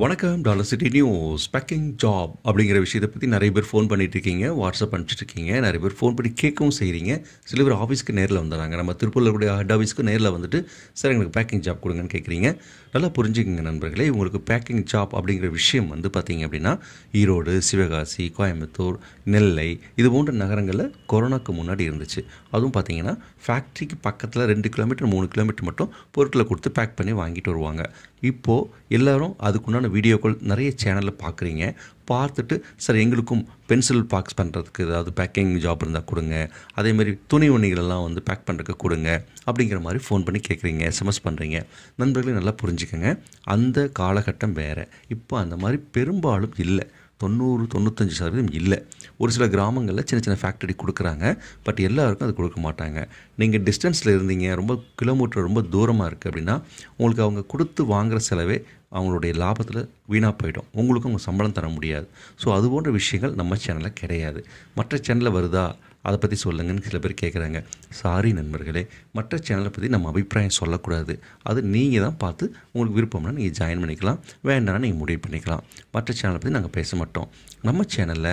வணக்கம் dollar city news packing job அப்படிங்கிற விஷயத்தை பற்றி நிறைய பேர் ஃபோன் பண்ணிட்டு இருக்கீங்க வாட்ஸ்அப் பண்ணிட்டுருக்கீங்க நிறைய பேர் ஃபோன் பண்ணி கேட்கவும் செய்கிறீங்க சில பேர் ஆஃபீஸ்க்கு நேரில் வந்துடுறாங்க நம்ம திருப்பூரில் கூட ஹெட் ஆஃபீஸ்க்கு நேரில் வந்துட்டு சார் எங்களுக்கு பேக்கிங் ஜாப் கொடுங்கன்னு கேட்குறீங்க நல்லா புரிஞ்சுக்கங்க நண்பர்களே உங்களுக்கு பேக்கிங் ஜாப் அப்படிங்கிற விஷயம் வந்து பார்த்தீங்க அப்படின்னா ஈரோடு சிவகாசி கோயம்புத்தூர் நெல்லை இது போன்ற நகரங்களில் கொரோனாக்கு முன்னாடி இருந்துச்சு அதுவும் பார்த்தீங்கன்னா ஃபேக்ட்ரிக்கு பக்கத்தில் ரெண்டு கிலோமீட்டர் மூணு கிலோமீட்டர் மட்டும் பொருட்களை கொடுத்து பேக் பண்ணி வாங்கிட்டு வருவாங்க இப்போது எல்லோரும் அதுக்குண்டான வீடியோக்கள் நிறைய சேனலில் பார்க்குறீங்க பார்த்துட்டு சார் எங்களுக்கும் பென்சில் பாக்ஸ் பண்ணுறதுக்கு ஏதாவது பேக்கிங் ஜாப் இருந்தால் கொடுங்க அதேமாதிரி துணி எல்லாம் வந்து பேக் பண்ணுறதுக்கு கொடுங்க அப்படிங்கிற மாதிரி ஃபோன் பண்ணி கேட்குறீங்க எஸ்எம்எஸ் பண்ணுறீங்க நண்பர்களையும் நல்லா புரிஞ்சுக்கோங்க அந்த காலகட்டம் வேறு இப்போ அந்த மாதிரி பெரும்பாலும் இல்லை தொண்ணூறு தொண்ணூத்தஞ்சு சதவீதம் இல்லை ஒரு சில கிராமங்களில் சின்ன சின்ன ஃபேக்டரி கொடுக்குறாங்க பட் எல்லாருக்கும் அது கொடுக்க மாட்டாங்க நீங்கள் டிஸ்டன்ஸில் இருந்தீங்க ரொம்ப கிலோமீட்டர் ரொம்ப தூரமாக இருக்குது அப்படின்னா உங்களுக்கு அவங்க கொடுத்து வாங்குகிற செலவே அவங்களுடைய லாபத்தில் வீணாக போயிடும் உங்களுக்கு அவங்க சம்பளம் தர முடியாது ஸோ அது போன்ற விஷயங்கள் நம்ம சேனலில் கிடையாது மற்ற சேனலில் வருதா அதை பற்றி சொல்லுங்கன்னு சில பேர் கேட்குறாங்க சாரி நண்பர்களே மற்ற சேனலை பற்றி நம்ம அபிப்பிராயம் சொல்லக்கூடாது அது நீங்கள் தான் பார்த்து உங்களுக்கு விருப்பம்னா நீங்கள் ஜாயின் பண்ணிக்கலாம் வேண்டாம்னா நீங்கள் முடிவு பண்ணிக்கலாம் மற்ற சேனலை பற்றி நாங்கள் பேச மாட்டோம் நம்ம சேனலில்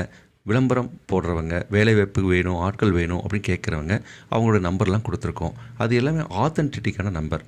விளம்பரம் போடுறவங்க வேலைவாய்ப்பு வேணும் ஆட்கள் வேணும் அப்படின்னு கேட்குறவங்க அவங்களோட நம்பர்லாம் கொடுத்துருக்கோம் அது எல்லாமே ஆத்தன்டிட்டிக்கான நம்பர்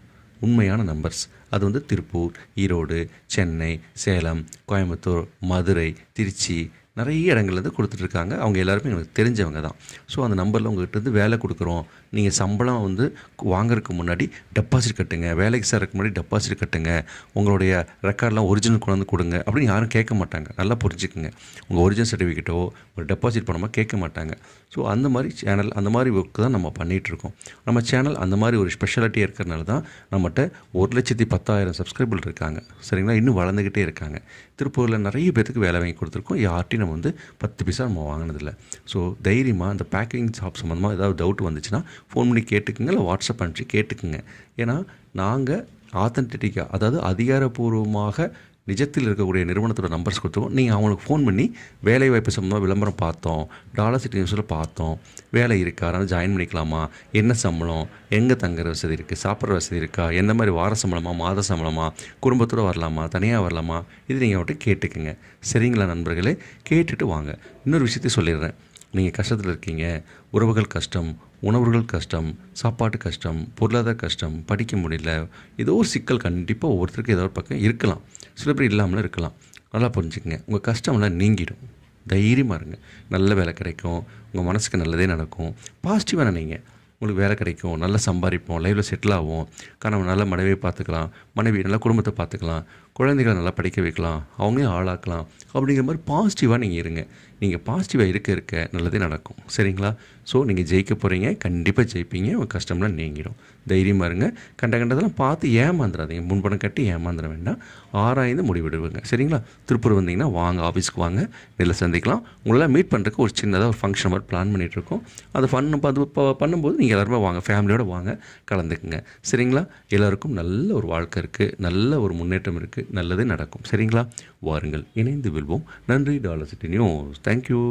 உண்மையான நம்பர்ஸ் அது வந்து திருப்பூர் ஈரோடு சென்னை சேலம் கோயம்புத்தூர் மதுரை திருச்சி நிறைய இடங்கள்லேருந்து கொடுத்துட்ருக்காங்க அவங்க எல்லாருமே எனக்கு தெரிஞ்சவங்க தான் ஸோ அந்த நம்பரில் உங்கள்கிட்ட வேலை கொடுக்குறோம் நீங்கள் சம்பளம் வந்து வாங்குறதுக்கு முன்னாடி டெபாசிட் கட்டுங்க வேலைக்கு சேர்றதுக்கு முன்னாடி டெபாசிட் கட்டுங்க உங்களுடைய ரெக்கார்டெலாம் ஒரிஜினல் கொண்டு வந்து கொடுங்க அப்படின்னு யாரும் கேட்க மாட்டாங்க நல்லா புரிஞ்சுக்குங்க உங்கள் ஒரிஜினல் சர்டிஃபிகேட்டோ ஒரு டெபாசிட் பண்ணாமல் கேட்க மாட்டாங்க ஸோ அந்த மாதிரி சேனல் அந்த மாதிரி ஒர்க் தான் நம்ம பண்ணிகிட்ருக்கோம் நம்ம சேனல் அந்த மாதிரி ஒரு ஸ்பெஷாலிட்டி இருக்கிறனால தான் நம்மகிட்ட ஒரு லட்சத்தி பத்தாயிரம் சப்ஸ்கிரைபர் இருக்காங்க சரிங்களா இன்னும் வளர்ந்துக்கிட்டே இருக்காங்க திருப்பூரில் நிறைய பேத்துக்கு வேலை வாங்கி கொடுத்துருக்கோம் யார்ட்டையும் நம்ம நம்ம வந்து பத்து பைசா நம்ம வாங்கினதில்ல ஸோ தைரியமாக அந்த பேக்கிங் ஷாப் சம்மந்தமாக ஏதாவது டவுட் வந்துச்சுன்னா ஃபோன் பண்ணி கேட்டுக்குங்க இல்லை வாட்ஸ்அப் அனுப்பிச்சு கேட்டுக்குங்க ஏன்னா நாங்கள் ஆத்தன்டிட்டிக்காக அதாவது அதிகாரப்பூர்வமாக நிஜத்தில் இருக்கக்கூடிய நிறுவனத்தோட நம்பர்ஸ் கொடுத்துருவோம் நீங்கள் அவங்களுக்கு ஃபோன் பண்ணி வேலை வாய்ப்பு சம்மந்தமாக விளம்பரம் பார்த்தோம் டாலர் சிட்டி நியூஸில் பார்த்தோம் வேலை இருக்கா அதனால் ஜாயின் பண்ணிக்கலாமா என்ன சம்பளம் எங்கே தங்குற வசதி இருக்குது சாப்பிட்ற வசதி இருக்கா எந்த மாதிரி வார சம்பளமா மாத சம்பளமா குடும்பத்தோடு வரலாமா தனியாக வரலாமா இது நீங்கள் அவர்கிட்ட கேட்டுக்குங்க சரிங்களா நண்பர்களே கேட்டுட்டு வாங்க இன்னொரு விஷயத்தையும் சொல்லிடுறேன் நீங்கள் கஷ்டத்தில் இருக்கீங்க உறவுகள் கஷ்டம் உணவுகள் கஷ்டம் சாப்பாட்டு கஷ்டம் பொருளாதார கஷ்டம் படிக்க முடியல ஏதோ ஒரு சிக்கல் கண்டிப்பாக ஒவ்வொருத்தருக்கும் ஏதோ ஒரு பக்கம் இருக்கலாம் சில பேர் இல்லாமலும் இருக்கலாம் நல்லா புரிஞ்சுக்கங்க உங்கள் கஷ்டம்லாம் நீங்கிடும் தைரியமாக இருங்க நல்ல வேலை கிடைக்கும் உங்கள் மனசுக்கு நல்லதே நடக்கும் பாசிட்டிவாக நினைங்க உங்களுக்கு வேலை கிடைக்கும் நல்லா சம்பாதிப்போம் லைஃப்பில் செட்டில் ஆகும் கணவன் நல்ல மனைவியை பார்த்துக்கலாம் மனைவி நல்ல குடும்பத்தை பார்த்துக்கலாம் குழந்தைகளை நல்லா படிக்க வைக்கலாம் அவங்களையும் ஆளாக்கலாம் அப்படிங்கிற மாதிரி பாசிட்டிவாக நீங்கள் இருங்க நீங்கள் பாசிட்டிவாக இருக்க இருக்க நல்லதே நடக்கும் சரிங்களா ஸோ நீங்கள் ஜெயிக்க போகிறீங்க கண்டிப்பாக ஜெயிப்பீங்க உங்கள் கஷ்டம்லாம் நீங்கிடும் தைரியமாக இருங்க கண்ட கண்டதெல்லாம் பார்த்து ஏமாந்துடாதீங்க முன்பணம் கட்டி ஏமாந்துட வேண்டாம் ஆராய்ந்து முடிவெடுவாங்க சரிங்களா திருப்பூர் வந்தீங்கன்னா வாங்க ஆஃபீஸ்க்கு வாங்க நில சந்திக்கலாம் உங்களெல்லாம் மீட் பண்ணுறதுக்கு ஒரு சின்னதாக ஒரு ஃபங்க்ஷன் மாதிரி பிளான் பண்ணிகிட்ருக்கோம் அது ஃபன் அது பண்ணும்போது நீங்கள் எல்லாருமே வாங்க ஃபேமிலியோடு வாங்க கலந்துக்குங்க சரிங்களா எல்லாருக்கும் நல்ல ஒரு வாழ்க்கை இருக்குது நல்ல ஒரு முன்னேற்றம் இருக்குது நல்லது நடக்கும் சரிங்களா வாருங்கள் இணைந்து வெல்வோம் நன்றி டாலர் சிட்டி நியூஸ் தேங்க்யூ